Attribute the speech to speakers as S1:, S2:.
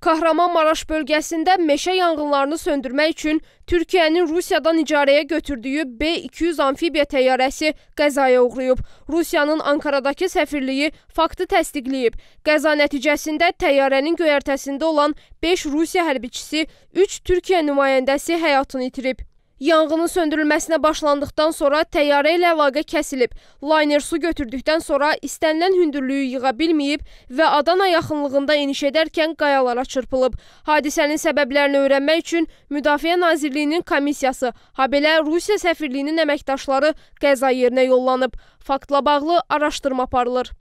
S1: Kahramanmaraş bölgəsində meşə yanğınlarını söndürmək üçün Türkiyənin Rusiyadan icarəyə götürdüyü B-200 amfibiya təyyarəsi qəzaya uğrayıb. Rusiyanın Ankaradakı səfirliyi faktı təsdiqləyib. Qəza nəticəsində təyyarənin göyərtəsində olan 5 Rusiya hərbiçisi, 3 Türkiyə nümayəndəsi həyatını itirib. Yanğının söndürülməsinə başlandıqdan sonra təyyarə ilə əlaqə kəsilib. Layner su götürdükdən sonra istənilən hündürlüyü yığa bilməyib və Adana yaxınlığında eniş edərkən qayalara çırpılıb. Hadisənin səbəblərini öyrənmək üçün Müdafiə Nazirliyinin komissiyası, habelə Rusiya səfirliyinin əməkdaşları qəza yerinə yollanıb. Faktla bağlı araşdırma aparılır.